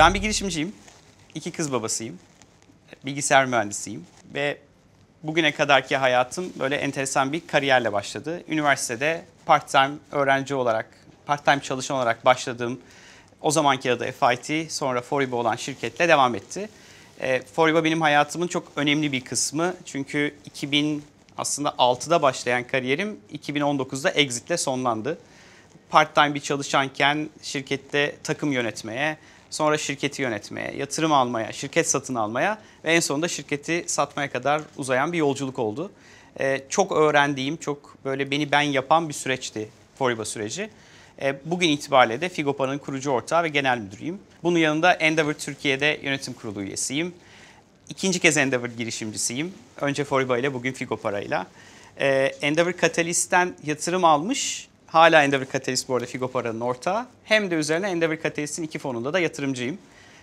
Ben bir girişimciyim. İki kız babasıyım. Bilgisayar mühendisiyim ve bugüne kadarki hayatım böyle enteresan bir kariyerle başladı. Üniversitede part-time öğrenci olarak, part-time çalışan olarak başladığım o zamanki adı FIT, sonra Foriba olan şirketle devam etti. E, Foriba benim hayatımın çok önemli bir kısmı. Çünkü 2000 aslında 6'da başlayan kariyerim 2019'da exitle sonlandı part-time bir çalışanken şirkette takım yönetmeye, sonra şirketi yönetmeye, yatırım almaya, şirket satın almaya ve en sonunda şirketi satmaya kadar uzayan bir yolculuk oldu. Ee, çok öğrendiğim, çok böyle beni ben yapan bir süreçti Foriba süreci. Ee, bugün itibariyle de Figopa'nın kurucu ortağı ve genel müdürüyüm. Bunun yanında Endeavor Türkiye'de yönetim kurulu üyesiyim. İkinci kez Endeavor girişimcisiyim. Önce Foriba ile bugün Figopara'yla. Ee, Endeavor Katalist'ten yatırım almış Hala Endeavor Catalyst bu arada Figo Para'nın ortağı. Hem de üzerine Endeavor Catalyst'in iki fonunda da yatırımcıyım.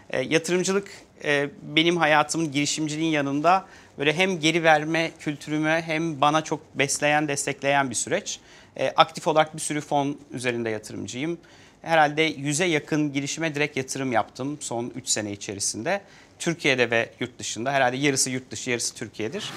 E, yatırımcılık e, benim hayatımın girişimciliğin yanında böyle hem geri verme kültürüme hem bana çok besleyen, destekleyen bir süreç. E, aktif olarak bir sürü fon üzerinde yatırımcıyım. Herhalde yüze yakın girişime direkt yatırım yaptım son 3 sene içerisinde. Türkiye'de ve yurt dışında herhalde yarısı yurt dışı yarısı Türkiye'dir.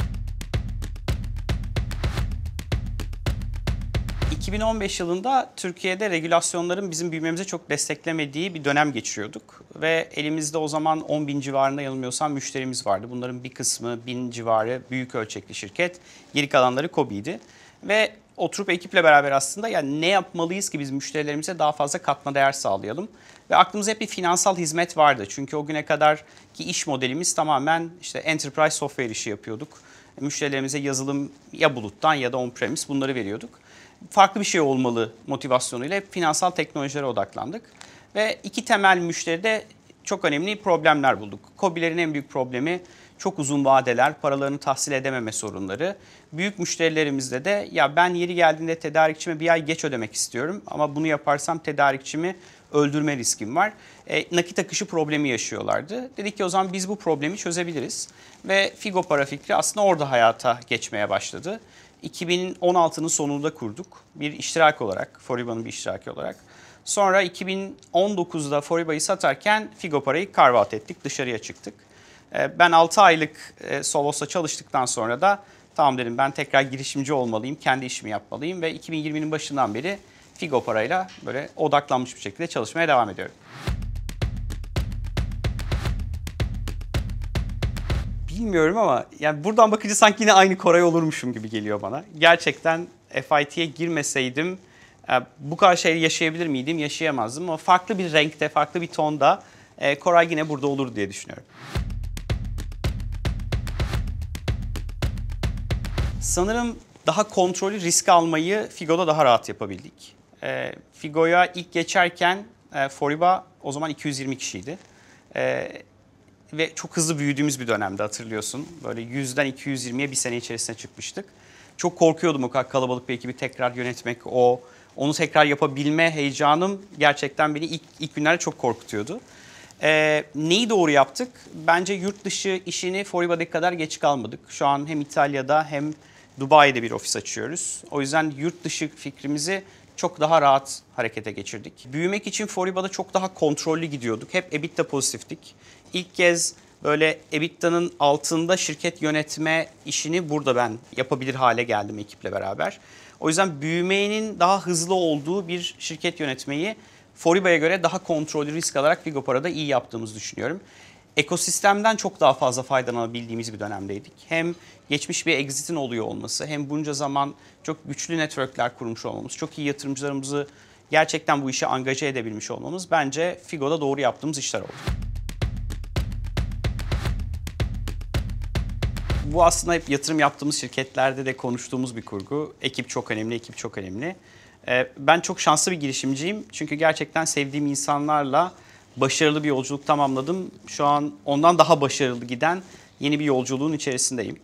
2015 yılında Türkiye'de regülasyonların bizim büyümemize çok desteklemediği bir dönem geçiriyorduk. Ve elimizde o zaman 10 bin civarında yanılmıyorsam müşterimiz vardı. Bunların bir kısmı bin civarı büyük ölçekli şirket. Geri kalanları KOBİ'ydi. Ve oturup ekiple beraber aslında yani ne yapmalıyız ki biz müşterilerimize daha fazla katma değer sağlayalım. Ve aklımızda hep bir finansal hizmet vardı. Çünkü o güne kadar ki iş modelimiz tamamen işte enterprise software işi yapıyorduk. Müşterilerimize yazılım ya buluttan ya da on-premise bunları veriyorduk farklı bir şey olmalı motivasyonuyla hep finansal teknolojilere odaklandık. Ve iki temel müşteride çok önemli problemler bulduk. Kobilerin en büyük problemi çok uzun vadeler, paralarını tahsil edememe sorunları. Büyük müşterilerimizde de ya ben yeri geldiğinde tedarikçime bir ay geç ödemek istiyorum ama bunu yaparsam tedarikçimi öldürme riskim var. E, nakit akışı problemi yaşıyorlardı. Dedik ki o zaman biz bu problemi çözebiliriz. Ve Figo para fikri aslında orada hayata geçmeye başladı. 2016'nın sonunda kurduk. Bir iştirak olarak, Foriba'nın bir iştiraki olarak. Sonra 2019'da Foriba'yı satarken Figo parayı karvat ettik, dışarıya çıktık. Ee, ben 6 aylık e, Solos'ta çalıştıktan sonra da tamam dedim ben tekrar girişimci olmalıyım, kendi işimi yapmalıyım ve 2020'nin başından beri Figo parayla böyle odaklanmış bir şekilde çalışmaya devam ediyorum. bilmiyorum ama yani buradan bakınca sanki yine aynı Koray olurmuşum gibi geliyor bana. Gerçekten FIT'ye girmeseydim e, bu kadar şey yaşayabilir miydim? Yaşayamazdım ama farklı bir renkte, farklı bir tonda e, Koray yine burada olur diye düşünüyorum. Sanırım daha kontrolü, risk almayı Figo'da daha rahat yapabildik. E, Figo'ya ilk geçerken Foriba o zaman 220 kişiydi ve çok hızlı büyüdüğümüz bir dönemde hatırlıyorsun. Böyle 100'den 220'ye bir sene içerisinde çıkmıştık. Çok korkuyordum o kadar kalabalık bir ekibi tekrar yönetmek, o onu tekrar yapabilme heyecanım gerçekten beni ilk, ilk günlerde çok korkutuyordu. Ee, neyi doğru yaptık? Bence yurt dışı işini Foriba'daki kadar geç kalmadık. Şu an hem İtalya'da hem Dubai'de bir ofis açıyoruz. O yüzden yurt dışı fikrimizi çok daha rahat harekete geçirdik. Büyümek için Foriba'da çok daha kontrollü gidiyorduk. Hep EBITDA pozitiftik. İlk kez böyle EBITDA'nın altında şirket yönetme işini burada ben yapabilir hale geldim ekiple beraber. O yüzden büyümenin daha hızlı olduğu bir şirket yönetmeyi Foriba'ya göre daha kontrollü risk alarak Vigopara'da iyi yaptığımızı düşünüyorum ekosistemden çok daha fazla faydalanabildiğimiz bir dönemdeydik. Hem geçmiş bir exit'in oluyor olması hem bunca zaman çok güçlü networkler kurmuş olmamız, çok iyi yatırımcılarımızı gerçekten bu işe angaje edebilmiş olmamız bence Figo'da doğru yaptığımız işler oldu. Bu aslında hep yatırım yaptığımız şirketlerde de konuştuğumuz bir kurgu. Ekip çok önemli, ekip çok önemli. Ee, ben çok şanslı bir girişimciyim. Çünkü gerçekten sevdiğim insanlarla başarılı bir yolculuk tamamladım. Şu an ondan daha başarılı giden yeni bir yolculuğun içerisindeyim.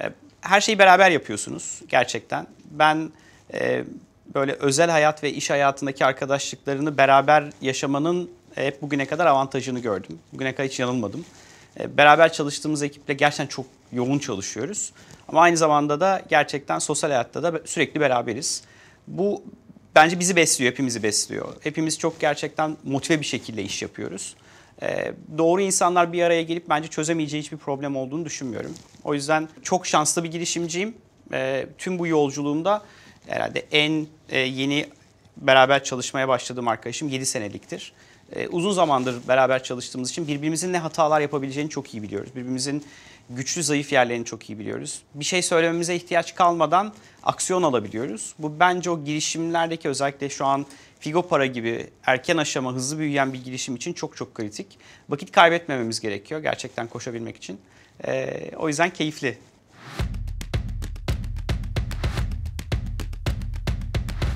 E, her şeyi beraber yapıyorsunuz gerçekten. Ben e, böyle özel hayat ve iş hayatındaki arkadaşlıklarını beraber yaşamanın e, hep bugüne kadar avantajını gördüm. Bugüne kadar hiç yanılmadım. Beraber çalıştığımız ekiple gerçekten çok yoğun çalışıyoruz. Ama aynı zamanda da gerçekten sosyal hayatta da sürekli beraberiz. Bu bence bizi besliyor, hepimizi besliyor. Hepimiz çok gerçekten motive bir şekilde iş yapıyoruz. Ee, doğru insanlar bir araya gelip bence çözemeyeceği hiçbir problem olduğunu düşünmüyorum. O yüzden çok şanslı bir girişimciyim. Ee, tüm bu yolculuğumda herhalde en e, yeni beraber çalışmaya başladığım arkadaşım 7 seneliktir. E, uzun zamandır beraber çalıştığımız için birbirimizin ne hatalar yapabileceğini çok iyi biliyoruz. Birbirimizin güçlü zayıf yerlerini çok iyi biliyoruz. Bir şey söylememize ihtiyaç kalmadan aksiyon alabiliyoruz. Bu bence o girişimlerdeki özellikle şu an Figo Para gibi erken aşama hızlı büyüyen bir girişim için çok çok kritik. Vakit kaybetmememiz gerekiyor gerçekten koşabilmek için. Ee, o yüzden keyifli.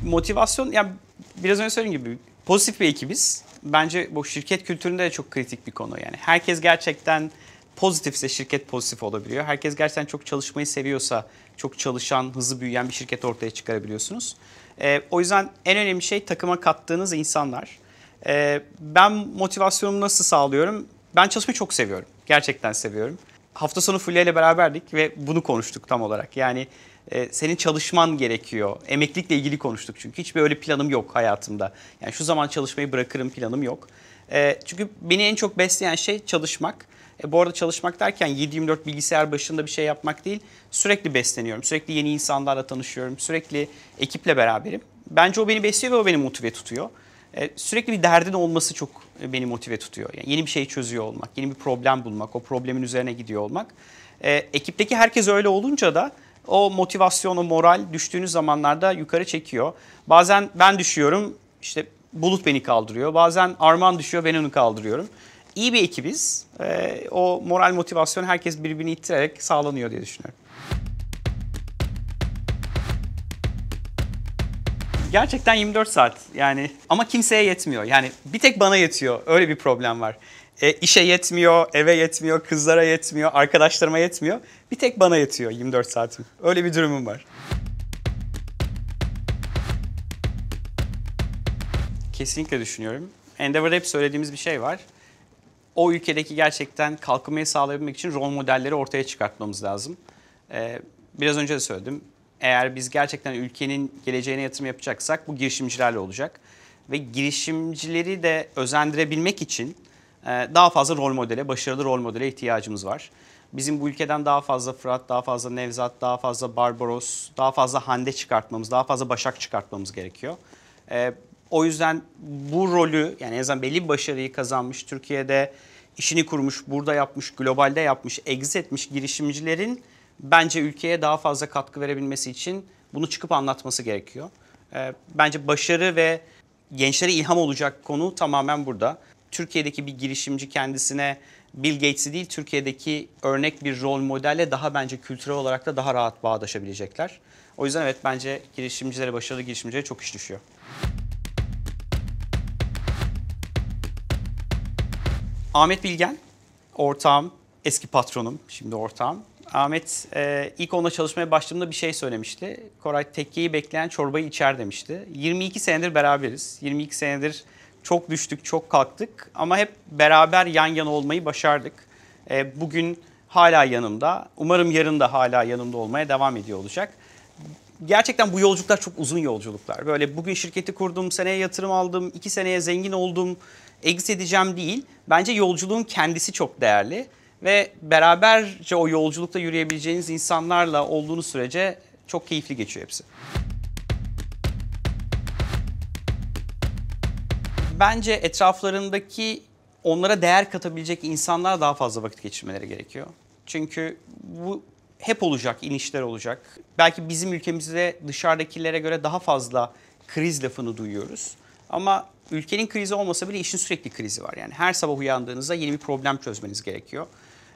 Motivasyon yani biraz önce söylediğim gibi pozitif bir ekibiz bence bu şirket kültüründe de çok kritik bir konu. Yani herkes gerçekten pozitifse şirket pozitif olabiliyor. Herkes gerçekten çok çalışmayı seviyorsa çok çalışan, hızlı büyüyen bir şirket ortaya çıkarabiliyorsunuz. E, o yüzden en önemli şey takıma kattığınız insanlar. E, ben motivasyonumu nasıl sağlıyorum? Ben çalışmayı çok seviyorum. Gerçekten seviyorum. Hafta sonu Fulya ile beraberdik ve bunu konuştuk tam olarak. Yani e, senin çalışman gerekiyor. Emeklilikle ilgili konuştuk çünkü. hiçbir öyle planım yok hayatımda. Yani şu zaman çalışmayı bırakırım planım yok. E, çünkü beni en çok besleyen şey çalışmak. E, bu arada çalışmak derken 7-24 bilgisayar başında bir şey yapmak değil. Sürekli besleniyorum. Sürekli yeni insanlarla tanışıyorum. Sürekli ekiple beraberim. Bence o beni besliyor ve o beni motive tutuyor. E, sürekli bir derdin olması çok e, beni motive tutuyor. Yani yeni bir şey çözüyor olmak, yeni bir problem bulmak, o problemin üzerine gidiyor olmak. E, ekipteki herkes öyle olunca da o motivasyon, o moral düştüğünüz zamanlarda yukarı çekiyor. Bazen ben düşüyorum, işte Bulut beni kaldırıyor. Bazen Arman düşüyor, ben onu kaldırıyorum. İyi bir ekibiz. E, o moral, motivasyon herkes birbirini ittirerek sağlanıyor diye düşünüyorum. Gerçekten 24 saat yani ama kimseye yetmiyor. Yani bir tek bana yetiyor. Öyle bir problem var. E, işe yetmiyor, eve yetmiyor, kızlara yetmiyor, arkadaşlarıma yetmiyor. Bir tek bana yetiyor 24 saatim. Öyle bir durumum var. Kesinlikle düşünüyorum. Endeavor'da hep söylediğimiz bir şey var. O ülkedeki gerçekten kalkınmayı sağlayabilmek için rol modelleri ortaya çıkartmamız lazım. Ee, biraz önce de söyledim. Eğer biz gerçekten ülkenin geleceğine yatırım yapacaksak bu girişimcilerle olacak. Ve girişimcileri de özendirebilmek için ee, daha fazla rol modele, başarılı rol modele ihtiyacımız var. Bizim bu ülkeden daha fazla Fırat, daha fazla Nevzat, daha fazla Barbaros, daha fazla Hande çıkartmamız, daha fazla Başak çıkartmamız gerekiyor. Ee, o yüzden bu rolü yani en azından belli bir başarıyı kazanmış, Türkiye'de işini kurmuş, burada yapmış, globalde yapmış, egz etmiş girişimcilerin bence ülkeye daha fazla katkı verebilmesi için bunu çıkıp anlatması gerekiyor. Ee, bence başarı ve gençlere ilham olacak konu tamamen burada. Türkiye'deki bir girişimci kendisine Bill Gates'i değil Türkiye'deki örnek bir rol modelle daha bence kültürel olarak da daha rahat bağdaşabilecekler. O yüzden evet bence girişimcilere, başarılı girişimcilere çok iş düşüyor. Ahmet Bilgen, ortağım, eski patronum, şimdi ortağım. Ahmet e, ilk onunla çalışmaya başladığımda bir şey söylemişti. Koray tekkeyi bekleyen çorbayı içer demişti. 22 senedir beraberiz. 22 senedir çok düştük, çok kalktık ama hep beraber yan yana olmayı başardık. E, bugün hala yanımda. Umarım yarın da hala yanımda olmaya devam ediyor olacak. Gerçekten bu yolculuklar çok uzun yolculuklar. Böyle bugün şirketi kurdum, seneye yatırım aldım, iki seneye zengin oldum, exit edeceğim değil. Bence yolculuğun kendisi çok değerli ve beraberce o yolculukta yürüyebileceğiniz insanlarla olduğunuz sürece çok keyifli geçiyor hepsi. bence etraflarındaki onlara değer katabilecek insanlara daha fazla vakit geçirmeleri gerekiyor. Çünkü bu hep olacak, inişler olacak. Belki bizim ülkemizde dışarıdakilere göre daha fazla kriz lafını duyuyoruz. Ama ülkenin krizi olmasa bile işin sürekli krizi var. Yani her sabah uyandığınızda yeni bir problem çözmeniz gerekiyor.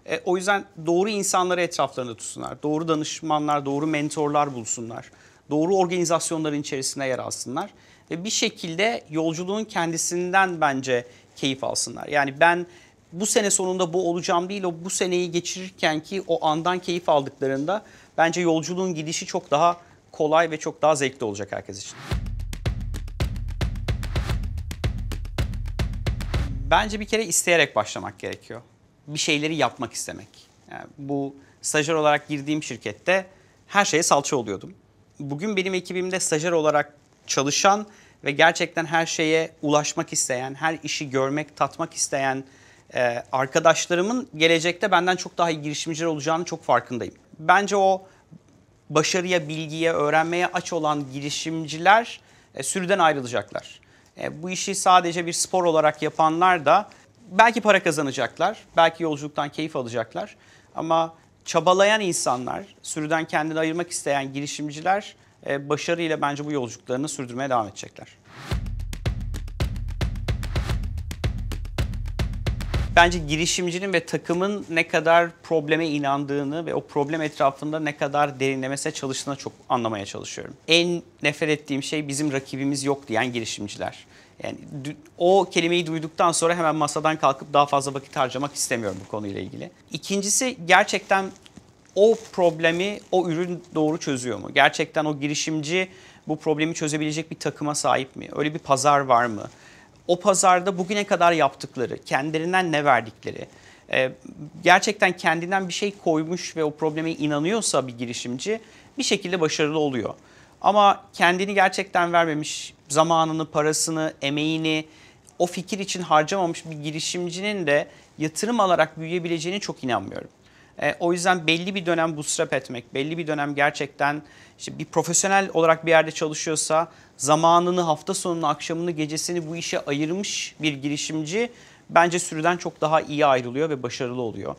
E, o yüzden doğru insanları etraflarında tutsunlar. Doğru danışmanlar, doğru mentorlar bulsunlar. Doğru organizasyonların içerisine yer alsınlar ve bir şekilde yolculuğun kendisinden bence keyif alsınlar. Yani ben bu sene sonunda bu olacağım değil o bu seneyi geçirirken ki o andan keyif aldıklarında bence yolculuğun gidişi çok daha kolay ve çok daha zevkli olacak herkes için. Bence bir kere isteyerek başlamak gerekiyor. Bir şeyleri yapmak istemek. Yani bu stajyer olarak girdiğim şirkette her şeye salça oluyordum. Bugün benim ekibimde stajyer olarak çalışan ve gerçekten her şeye ulaşmak isteyen, her işi görmek, tatmak isteyen e, arkadaşlarımın gelecekte benden çok daha iyi girişimciler olacağını çok farkındayım. Bence o başarıya, bilgiye, öğrenmeye aç olan girişimciler e, sürüden ayrılacaklar. E, bu işi sadece bir spor olarak yapanlar da belki para kazanacaklar, belki yolculuktan keyif alacaklar ama çabalayan insanlar, sürüden kendini ayırmak isteyen girişimciler e, başarıyla bence bu yolculuklarını sürdürmeye devam edecekler. bence girişimcinin ve takımın ne kadar probleme inandığını ve o problem etrafında ne kadar derinlemesine çalıştığını çok anlamaya çalışıyorum. En nefret ettiğim şey bizim rakibimiz yok diyen girişimciler. Yani o kelimeyi duyduktan sonra hemen masadan kalkıp daha fazla vakit harcamak istemiyorum bu konuyla ilgili. İkincisi gerçekten o problemi o ürün doğru çözüyor mu? Gerçekten o girişimci bu problemi çözebilecek bir takıma sahip mi? Öyle bir pazar var mı? O pazarda bugüne kadar yaptıkları, kendilerinden ne verdikleri, e, gerçekten kendinden bir şey koymuş ve o probleme inanıyorsa bir girişimci bir şekilde başarılı oluyor. Ama kendini gerçekten vermemiş, zamanını, parasını, emeğini o fikir için harcamamış bir girişimcinin de yatırım alarak büyüyebileceğine çok inanmıyorum. E, o yüzden belli bir dönem bootstrap etmek, belli bir dönem gerçekten işte bir profesyonel olarak bir yerde çalışıyorsa zamanını, hafta sonunu, akşamını, gecesini bu işe ayırmış bir girişimci bence sürüden çok daha iyi ayrılıyor ve başarılı oluyor.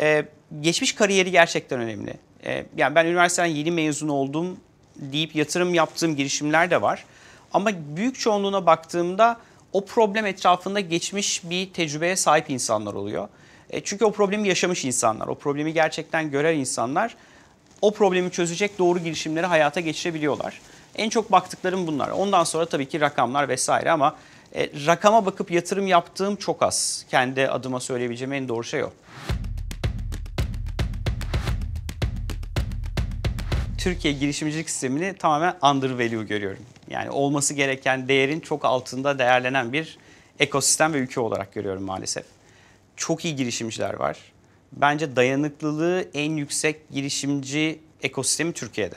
E, geçmiş kariyeri gerçekten önemli. E, yani ben üniversiteden yeni mezun oldum deyip yatırım yaptığım girişimler de var. Ama büyük çoğunluğuna baktığımda o problem etrafında geçmiş bir tecrübeye sahip insanlar oluyor. E, çünkü o problemi yaşamış insanlar, o problemi gerçekten gören insanlar o problemi çözecek doğru girişimleri hayata geçirebiliyorlar. En çok baktıklarım bunlar. Ondan sonra tabii ki rakamlar vesaire ama e, rakama bakıp yatırım yaptığım çok az. Kendi adıma söyleyebileceğim en doğru şey o. Türkiye girişimcilik sistemini tamamen undervalue görüyorum. Yani olması gereken değerin çok altında değerlenen bir ekosistem ve ülke olarak görüyorum maalesef çok iyi girişimciler var. Bence dayanıklılığı en yüksek girişimci ekosistemi Türkiye'de.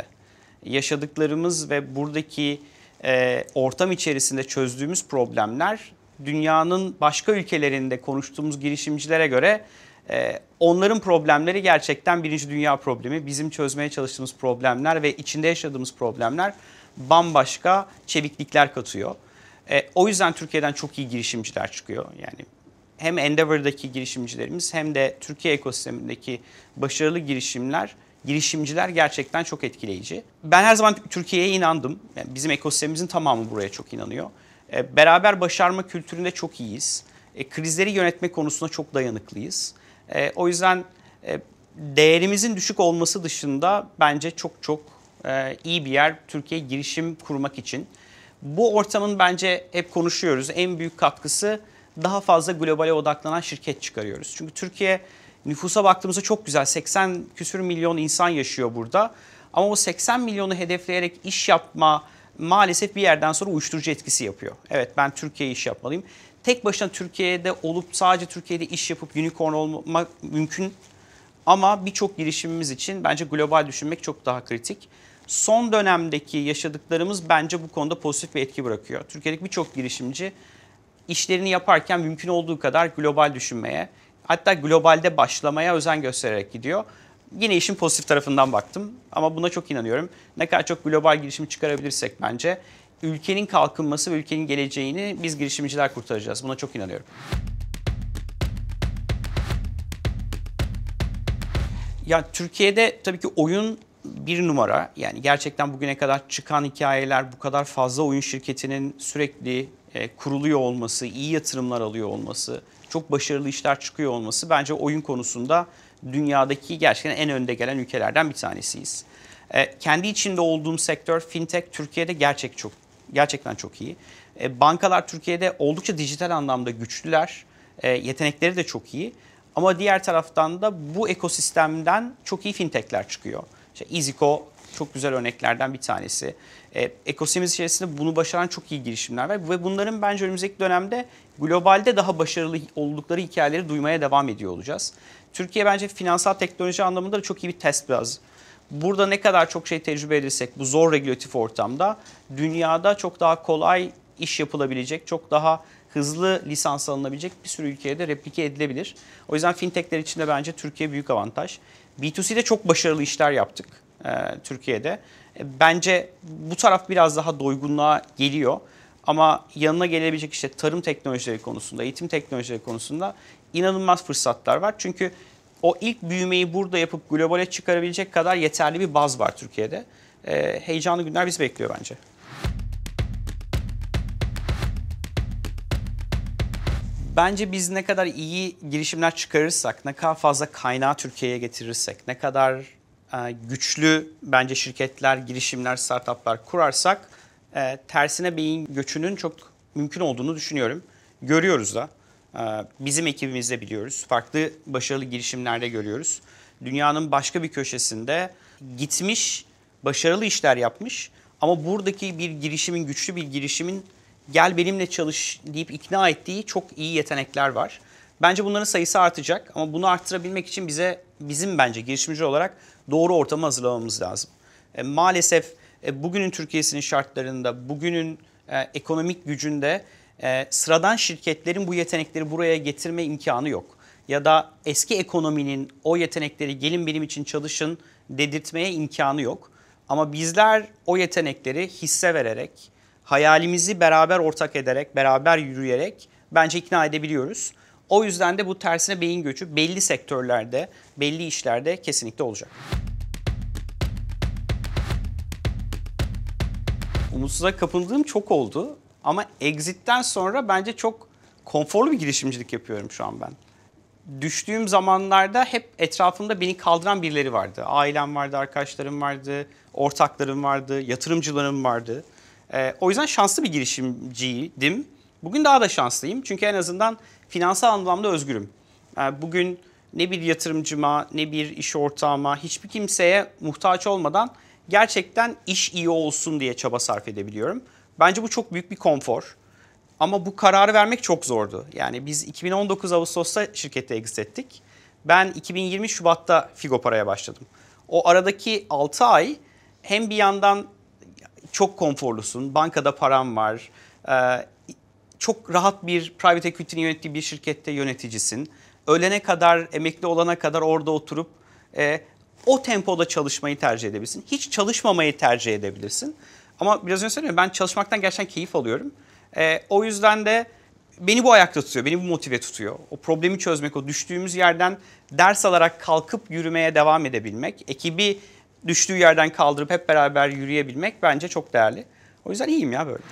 Yaşadıklarımız ve buradaki e, ortam içerisinde çözdüğümüz problemler dünyanın başka ülkelerinde konuştuğumuz girişimcilere göre e, onların problemleri gerçekten birinci dünya problemi. Bizim çözmeye çalıştığımız problemler ve içinde yaşadığımız problemler bambaşka çeviklikler katıyor. E, o yüzden Türkiye'den çok iyi girişimciler çıkıyor. Yani hem Endeavor'daki girişimcilerimiz hem de Türkiye ekosistemindeki başarılı girişimler girişimciler gerçekten çok etkileyici. Ben her zaman Türkiye'ye inandım. Yani bizim ekosistemimizin tamamı buraya çok inanıyor. E, beraber başarma kültüründe çok iyiyiz. E, krizleri yönetme konusunda çok dayanıklıyız. E, o yüzden e, değerimizin düşük olması dışında bence çok çok e, iyi bir yer Türkiye girişim kurmak için. Bu ortamın bence hep konuşuyoruz en büyük katkısı daha fazla globale odaklanan şirket çıkarıyoruz. Çünkü Türkiye nüfusa baktığımızda çok güzel 80 küsür milyon insan yaşıyor burada. Ama o 80 milyonu hedefleyerek iş yapma maalesef bir yerden sonra uyuşturucu etkisi yapıyor. Evet ben Türkiye'ye iş yapmalıyım. Tek başına Türkiye'de olup sadece Türkiye'de iş yapıp unicorn olmak mümkün. Ama birçok girişimimiz için bence global düşünmek çok daha kritik. Son dönemdeki yaşadıklarımız bence bu konuda pozitif bir etki bırakıyor. Türkiye'deki birçok girişimci işlerini yaparken mümkün olduğu kadar global düşünmeye, hatta globalde başlamaya özen göstererek gidiyor. Yine işin pozitif tarafından baktım ama buna çok inanıyorum. Ne kadar çok global girişim çıkarabilirsek bence ülkenin kalkınması ve ülkenin geleceğini biz girişimciler kurtaracağız. Buna çok inanıyorum. Ya Türkiye'de tabii ki oyun bir numara. Yani gerçekten bugüne kadar çıkan hikayeler bu kadar fazla oyun şirketinin sürekli e, kuruluyor olması, iyi yatırımlar alıyor olması, çok başarılı işler çıkıyor olması bence oyun konusunda dünyadaki gerçekten en önde gelen ülkelerden bir tanesiyiz. E, kendi içinde olduğum sektör fintech Türkiye'de gerçek çok gerçekten çok iyi. E, bankalar Türkiye'de oldukça dijital anlamda güçlüler. Yetenekleri de çok iyi. Ama diğer taraftan da bu ekosistemden çok iyi fintechler çıkıyor. İşte EasyCo çok güzel örneklerden bir tanesi. E, ekosistemiz içerisinde bunu başaran çok iyi girişimler var ve bunların bence önümüzdeki dönemde globalde daha başarılı oldukları hikayeleri duymaya devam ediyor olacağız. Türkiye bence finansal teknoloji anlamında da çok iyi bir test biraz. Burada ne kadar çok şey tecrübe edirsek bu zor regülatif ortamda dünyada çok daha kolay iş yapılabilecek, çok daha hızlı lisans alınabilecek bir sürü ülkeye de replike edilebilir. O yüzden fintechler için de bence Türkiye büyük avantaj. B2C'de çok başarılı işler yaptık e, Türkiye'de. E, bence bu taraf biraz daha doygunluğa geliyor. Ama yanına gelebilecek işte tarım teknolojileri konusunda, eğitim teknolojileri konusunda inanılmaz fırsatlar var. Çünkü o ilk büyümeyi burada yapıp globale çıkarabilecek kadar yeterli bir baz var Türkiye'de. E, heyecanlı günler bizi bekliyor bence. Bence biz ne kadar iyi girişimler çıkarırsak, ne kadar fazla kaynağı Türkiye'ye getirirsek, ne kadar e, güçlü bence şirketler, girişimler, startuplar kurarsak e, tersine beyin göçünün çok mümkün olduğunu düşünüyorum. Görüyoruz da. E, bizim ekibimizde biliyoruz. Farklı başarılı girişimlerde görüyoruz. Dünyanın başka bir köşesinde gitmiş, başarılı işler yapmış ama buradaki bir girişimin, güçlü bir girişimin gel benimle çalış deyip ikna ettiği çok iyi yetenekler var. Bence bunların sayısı artacak ama bunu arttırabilmek için bize bizim bence girişimci olarak doğru ortamı hazırlamamız lazım. E, maalesef e, bugünün Türkiye'sinin şartlarında, bugünün e, ekonomik gücünde e, sıradan şirketlerin bu yetenekleri buraya getirme imkanı yok. Ya da eski ekonominin o yetenekleri gelin benim için çalışın dedirtmeye imkanı yok. Ama bizler o yetenekleri hisse vererek, hayalimizi beraber ortak ederek, beraber yürüyerek bence ikna edebiliyoruz. O yüzden de bu tersine beyin göçü belli sektörlerde, belli işlerde kesinlikle olacak. Umutsuza kapıldığım çok oldu ama exit'ten sonra bence çok konforlu bir girişimcilik yapıyorum şu an ben. Düştüğüm zamanlarda hep etrafımda beni kaldıran birileri vardı. Ailem vardı, arkadaşlarım vardı, ortaklarım vardı, yatırımcılarım vardı. E, o yüzden şanslı bir girişimciydim. Bugün daha da şanslıyım çünkü en azından finansal anlamda özgürüm. E, bugün ne bir yatırımcıma, ne bir iş ortağıma, hiçbir kimseye muhtaç olmadan gerçekten iş iyi olsun diye çaba sarf edebiliyorum. Bence bu çok büyük bir konfor. Ama bu kararı vermek çok zordu. Yani biz 2019 Ağustos'ta şirkette exit ettik. Ben 2020 Şubat'ta Figo Para'ya başladım. O aradaki 6 ay hem bir yandan çok konforlusun, bankada paran var, e, çok rahat bir private equity'nin yönettiği bir şirkette yöneticisin. Ölene kadar, emekli olana kadar orada oturup e, o tempoda çalışmayı tercih edebilirsin. Hiç çalışmamayı tercih edebilirsin. Ama biraz önce söyledim ben çalışmaktan gerçekten keyif alıyorum. E, o yüzden de beni bu ayakta tutuyor, beni bu motive tutuyor. O problemi çözmek, o düştüğümüz yerden ders alarak kalkıp yürümeye devam edebilmek, ekibi düştüğü yerden kaldırıp hep beraber yürüyebilmek bence çok değerli. O yüzden iyiyim ya böyle.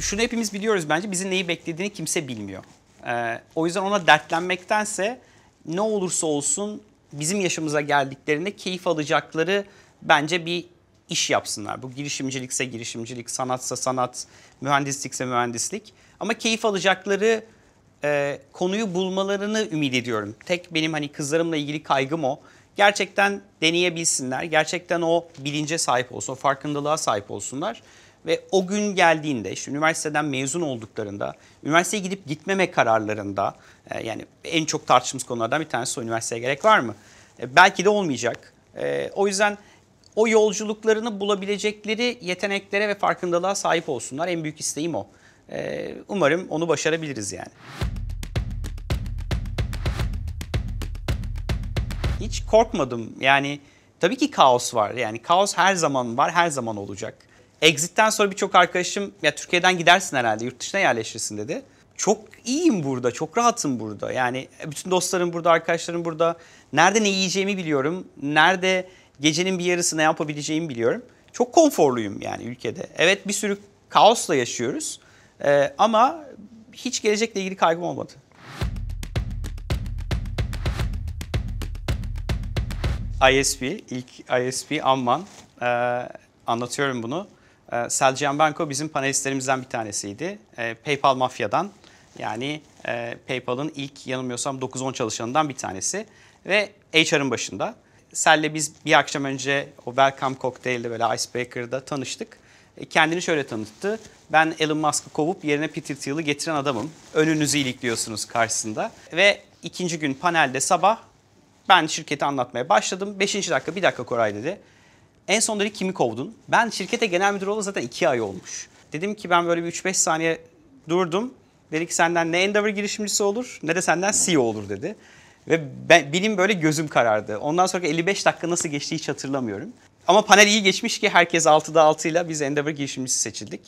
Şunu hepimiz biliyoruz bence bizi neyi beklediğini kimse bilmiyor. Ee, o yüzden ona dertlenmektense ne olursa olsun bizim yaşımıza geldiklerinde keyif alacakları bence bir iş yapsınlar. Bu girişimcilikse girişimcilik, sanatsa sanat, mühendislikse mühendislik. Ama keyif alacakları e, konuyu bulmalarını ümit ediyorum. Tek benim hani kızlarımla ilgili kaygım o. Gerçekten deneyebilsinler, gerçekten o bilince sahip olsun, o farkındalığa sahip olsunlar. Ve o gün geldiğinde, işte üniversiteden mezun olduklarında, üniversiteye gidip gitmeme kararlarında, e, yani en çok tartıştığımız konulardan bir tanesi o üniversiteye gerek var mı? E, belki de olmayacak. E, o yüzden o yolculuklarını bulabilecekleri yeteneklere ve farkındalığa sahip olsunlar. En büyük isteğim o. E, umarım onu başarabiliriz yani. Hiç korkmadım. Yani tabii ki kaos var. Yani kaos her zaman var, her zaman olacak. Exit'ten sonra birçok arkadaşım ya Türkiye'den gidersin herhalde, yurt dışına yerleşirsin dedi. Çok iyiyim burada, çok rahatım burada. Yani bütün dostlarım burada, arkadaşlarım burada. Nerede ne yiyeceğimi biliyorum. Nerede gecenin bir yarısı ne yapabileceğimi biliyorum. Çok konforluyum yani ülkede. Evet bir sürü kaosla yaşıyoruz. E, ama hiç gelecekle ilgili kaygım olmadı. ISP, ilk ISP Amman. E, anlatıyorum bunu. E, Selcihan Banko bizim panelistlerimizden bir tanesiydi. E, PayPal Mafya'dan yani e, PayPal'ın ilk yanılmıyorsam 9-10 çalışanından bir tanesi ve HR'ın başında. Sel'le biz bir akşam önce o Welcome Cocktail'de böyle Icebreaker'da tanıştık. E, kendini şöyle tanıttı. Ben Elon Musk'ı kovup yerine Peter Thiel'ı getiren adamım. Önünüzü ilikliyorsunuz karşısında. Ve ikinci gün panelde sabah ben şirketi anlatmaya başladım. Beşinci dakika bir dakika Koray dedi. En son dedi kimi kovdun? Ben şirkete genel müdür olalı zaten iki ay olmuş. Dedim ki ben böyle bir 3-5 saniye durdum. Dedi ki senden ne Endeavor girişimcisi olur ne de senden CEO olur dedi. Ve ben, benim böyle gözüm karardı. Ondan sonra 55 dakika nasıl geçti hiç hatırlamıyorum. Ama panel iyi geçmiş ki herkes 6'da 6 ile biz Endeavor girişimcisi seçildik.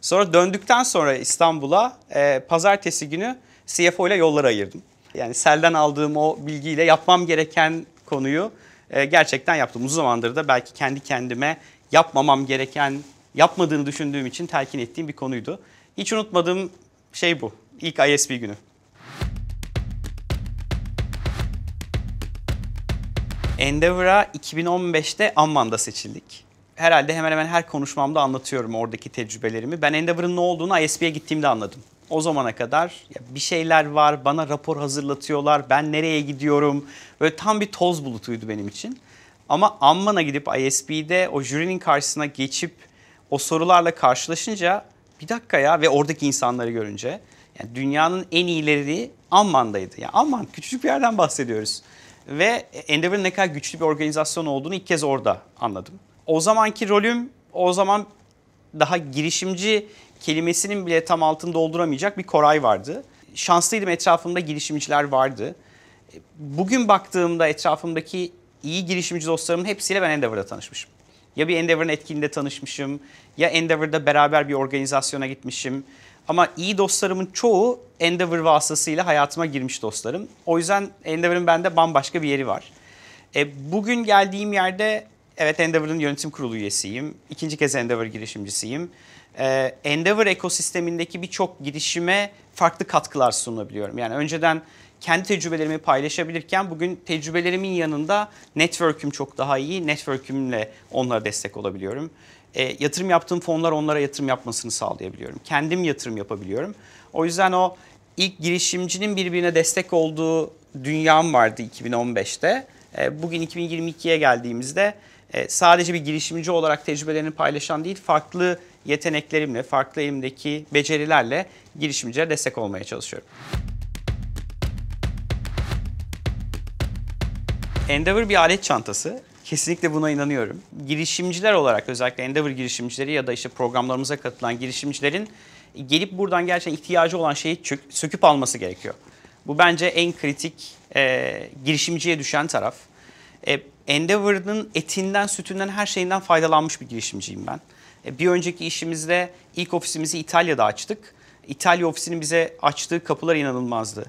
Sonra döndükten sonra İstanbul'a e, pazartesi günü CFO ile yolları ayırdım. Yani Sel'den aldığım o bilgiyle yapmam gereken konuyu e, gerçekten yaptım. Uzun zamandır da belki kendi kendime yapmamam gereken, yapmadığını düşündüğüm için telkin ettiğim bir konuydu. Hiç unutmadığım şey bu. İlk ISB günü. Endeavor'a 2015'te Amman'da seçildik. Herhalde hemen hemen her konuşmamda anlatıyorum oradaki tecrübelerimi. Ben Endeavor'ın ne olduğunu ISP'ye gittiğimde anladım. O zamana kadar bir şeyler var, bana rapor hazırlatıyorlar, ben nereye gidiyorum. Böyle tam bir toz bulutuydu benim için. Ama Amman'a gidip ISP'de o jürinin karşısına geçip o sorularla karşılaşınca bir dakika ya ve oradaki insanları görünce yani dünyanın en iyileri Amman'daydı. Yani Amman küçücük bir yerden bahsediyoruz. Ve Endeavor'ın ne kadar güçlü bir organizasyon olduğunu ilk kez orada anladım. O zamanki rolüm o zaman daha girişimci kelimesinin bile tam altını dolduramayacak bir Koray vardı. Şanslıydım etrafımda girişimciler vardı. Bugün baktığımda etrafımdaki iyi girişimci dostlarımın hepsiyle ben Endeavor'da tanışmışım. Ya bir Endeavor'ın etkinliğinde tanışmışım, ya Endeavor'da beraber bir organizasyona gitmişim. Ama iyi dostlarımın çoğu Endeavor vasıtasıyla hayatıma girmiş dostlarım. O yüzden Endeavor'ın bende bambaşka bir yeri var. E, bugün geldiğim yerde evet Endeavor'ın yönetim kurulu üyesiyim. İkinci kez Endeavor girişimcisiyim. E, Endeavor ekosistemindeki birçok girişime farklı katkılar sunabiliyorum. Yani önceden kendi tecrübelerimi paylaşabilirken bugün tecrübelerimin yanında network'üm çok daha iyi. Network'ümle onlara destek olabiliyorum e, yatırım yaptığım fonlar onlara yatırım yapmasını sağlayabiliyorum. Kendim yatırım yapabiliyorum. O yüzden o ilk girişimcinin birbirine destek olduğu dünyam vardı 2015'te. E, bugün 2022'ye geldiğimizde e, sadece bir girişimci olarak tecrübelerini paylaşan değil, farklı yeteneklerimle, farklı elimdeki becerilerle girişimcilere destek olmaya çalışıyorum. Endeavor bir alet çantası. Kesinlikle buna inanıyorum. Girişimciler olarak özellikle Endeavor girişimcileri ya da işte programlarımıza katılan girişimcilerin gelip buradan gerçekten ihtiyacı olan şeyi söküp alması gerekiyor. Bu bence en kritik e, girişimciye düşen taraf. E, Endeavor'ın etinden, sütünden, her şeyinden faydalanmış bir girişimciyim ben. E, bir önceki işimizde ilk ofisimizi İtalya'da açtık. İtalya ofisinin bize açtığı kapılar inanılmazdı.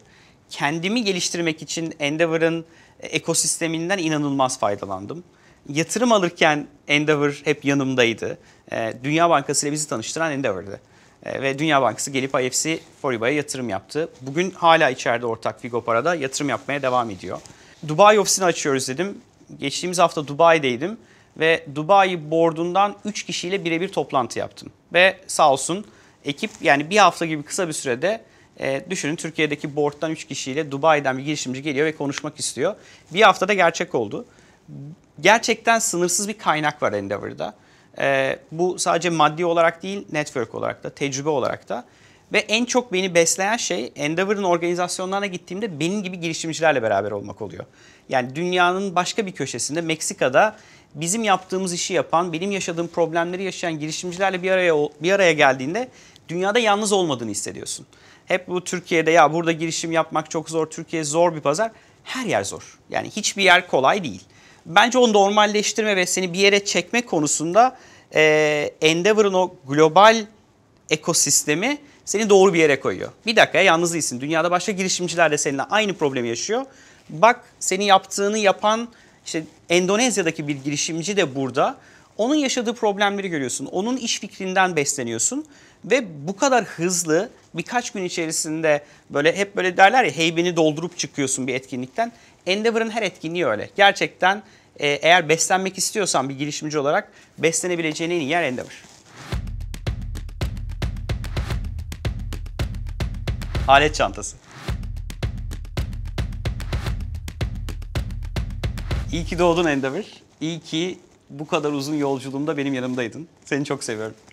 Kendimi geliştirmek için Endeavor'ın ekosisteminden inanılmaz faydalandım. Yatırım alırken Endeavor hep yanımdaydı. Ee, Dünya Bankası ile bizi tanıştıran Endeavor'dı. Ee, ve Dünya Bankası gelip IFC Foriba'ya yatırım yaptı. Bugün hala içeride ortak Figo Para'da yatırım yapmaya devam ediyor. Dubai ofisini açıyoruz dedim. Geçtiğimiz hafta Dubai'deydim ve Dubai board'undan 3 kişiyle birebir toplantı yaptım. Ve sağ olsun ekip yani bir hafta gibi kısa bir sürede e, düşünün Türkiye'deki board'dan 3 kişiyle Dubai'den bir girişimci geliyor ve konuşmak istiyor. Bir haftada gerçek oldu. Gerçekten sınırsız bir kaynak var Endeavor'da. E, bu sadece maddi olarak değil, network olarak da, tecrübe olarak da. Ve en çok beni besleyen şey Endeavor'ın organizasyonlarına gittiğimde benim gibi girişimcilerle beraber olmak oluyor. Yani dünyanın başka bir köşesinde Meksika'da bizim yaptığımız işi yapan, benim yaşadığım problemleri yaşayan girişimcilerle bir araya bir araya geldiğinde dünyada yalnız olmadığını hissediyorsun. Hep bu Türkiye'de ya burada girişim yapmak çok zor, Türkiye zor bir pazar. Her yer zor. Yani hiçbir yer kolay değil. Bence onu normalleştirme ve seni bir yere çekme konusunda e, Endeavor'ın o global ekosistemi seni doğru bir yere koyuyor. Bir dakika yalnız değilsin. Dünyada başka girişimciler de seninle aynı problemi yaşıyor. Bak seni yaptığını yapan işte Endonezya'daki bir girişimci de burada. Onun yaşadığı problemleri görüyorsun. Onun iş fikrinden besleniyorsun. Ve bu kadar hızlı birkaç gün içerisinde böyle hep böyle derler ya heybeni doldurup çıkıyorsun bir etkinlikten. Endeavor'ın her etkinliği öyle. Gerçekten e, eğer beslenmek istiyorsan bir girişimci olarak beslenebileceğin en iyi yer Endeavor. Alet çantası. İyi ki doğdun Endeavor. İyi ki bu kadar uzun yolculuğumda benim yanımdaydın. Seni çok seviyorum.